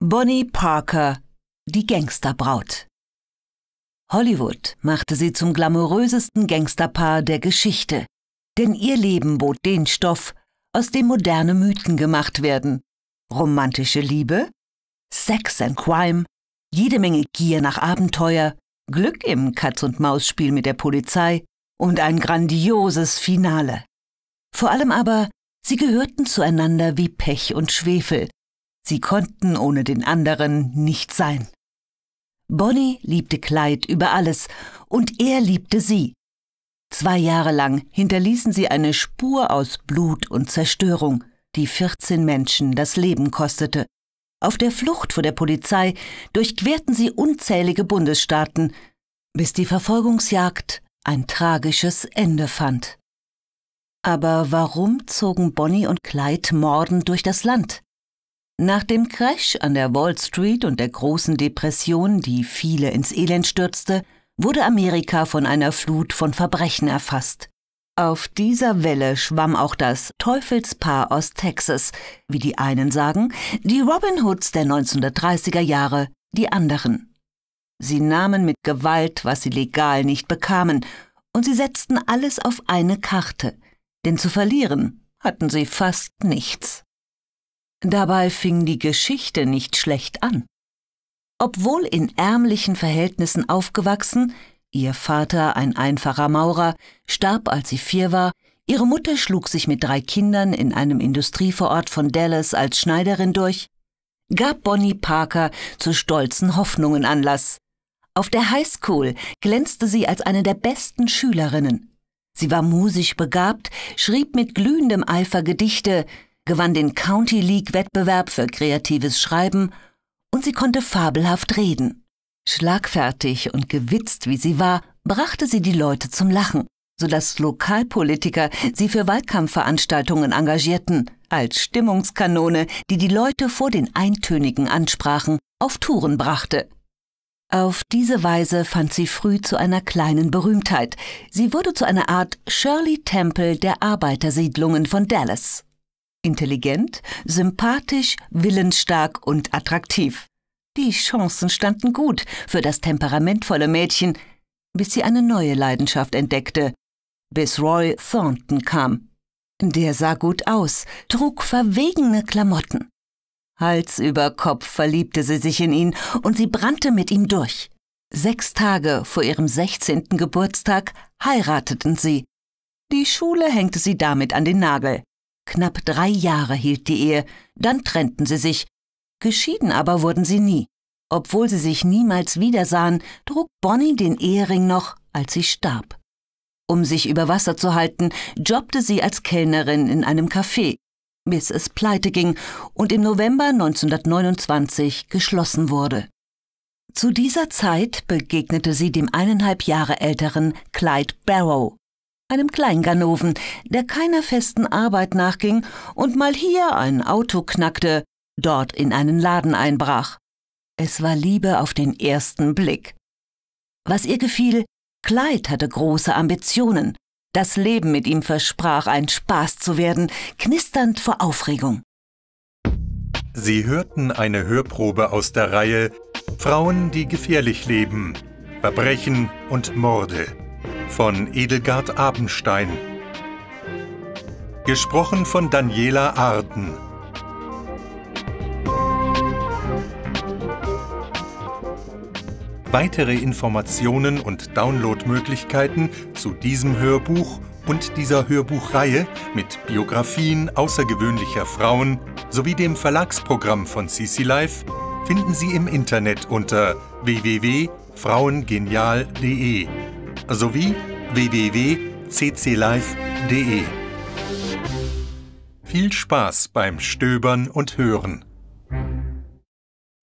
Bonnie Parker, die Gangsterbraut. Hollywood machte sie zum glamourösesten Gangsterpaar der Geschichte, denn ihr Leben bot den Stoff, aus dem moderne Mythen gemacht werden. Romantische Liebe, Sex and Crime, jede Menge Gier nach Abenteuer, Glück im Katz-und-Maus-Spiel mit der Polizei und ein grandioses Finale. Vor allem aber, sie gehörten zueinander wie Pech und Schwefel Sie konnten ohne den anderen nicht sein. Bonnie liebte Clyde über alles und er liebte sie. Zwei Jahre lang hinterließen sie eine Spur aus Blut und Zerstörung, die 14 Menschen das Leben kostete. Auf der Flucht vor der Polizei durchquerten sie unzählige Bundesstaaten, bis die Verfolgungsjagd ein tragisches Ende fand. Aber warum zogen Bonnie und Clyde mordend durch das Land? Nach dem Crash an der Wall Street und der großen Depression, die viele ins Elend stürzte, wurde Amerika von einer Flut von Verbrechen erfasst. Auf dieser Welle schwamm auch das Teufelspaar aus Texas, wie die einen sagen, die Robin Hoods der 1930er Jahre, die anderen. Sie nahmen mit Gewalt, was sie legal nicht bekamen, und sie setzten alles auf eine Karte, denn zu verlieren hatten sie fast nichts. Dabei fing die Geschichte nicht schlecht an. Obwohl in ärmlichen Verhältnissen aufgewachsen, ihr Vater ein einfacher Maurer, starb, als sie vier war, ihre Mutter schlug sich mit drei Kindern in einem Industrievorort von Dallas als Schneiderin durch, gab Bonnie Parker zu stolzen Hoffnungen Anlass. Auf der Highschool glänzte sie als eine der besten Schülerinnen. Sie war musisch begabt, schrieb mit glühendem Eifer Gedichte, gewann den County League Wettbewerb für kreatives Schreiben und sie konnte fabelhaft reden. Schlagfertig und gewitzt wie sie war, brachte sie die Leute zum Lachen, sodass Lokalpolitiker sie für Wahlkampfveranstaltungen engagierten, als Stimmungskanone, die die Leute vor den eintönigen Ansprachen auf Touren brachte. Auf diese Weise fand sie früh zu einer kleinen Berühmtheit. Sie wurde zu einer Art Shirley Temple der Arbeitersiedlungen von Dallas intelligent, sympathisch, willensstark und attraktiv. Die Chancen standen gut für das temperamentvolle Mädchen, bis sie eine neue Leidenschaft entdeckte, bis Roy Thornton kam. Der sah gut aus, trug verwegene Klamotten. Hals über Kopf verliebte sie sich in ihn und sie brannte mit ihm durch. Sechs Tage vor ihrem 16. Geburtstag heirateten sie. Die Schule hängte sie damit an den Nagel. Knapp drei Jahre hielt die Ehe, dann trennten sie sich. Geschieden aber wurden sie nie. Obwohl sie sich niemals wiedersahen, trug Bonnie den Ehering noch, als sie starb. Um sich über Wasser zu halten, jobbte sie als Kellnerin in einem Café, bis es pleite ging und im November 1929 geschlossen wurde. Zu dieser Zeit begegnete sie dem eineinhalb Jahre älteren Clyde Barrow, einem Kleinganoven, der keiner festen Arbeit nachging und mal hier ein Auto knackte, dort in einen Laden einbrach. Es war Liebe auf den ersten Blick. Was ihr gefiel, Kleid hatte große Ambitionen. Das Leben mit ihm versprach, ein Spaß zu werden, knisternd vor Aufregung. Sie hörten eine Hörprobe aus der Reihe Frauen, die gefährlich leben, Verbrechen und Morde von Edelgard Abenstein. Gesprochen von Daniela Arden. Weitere Informationen und Downloadmöglichkeiten zu diesem Hörbuch und dieser Hörbuchreihe mit Biografien außergewöhnlicher Frauen sowie dem Verlagsprogramm von CC Life finden Sie im Internet unter www.frauengenial.de sowie www.cclife.de. Viel Spaß beim Stöbern und Hören!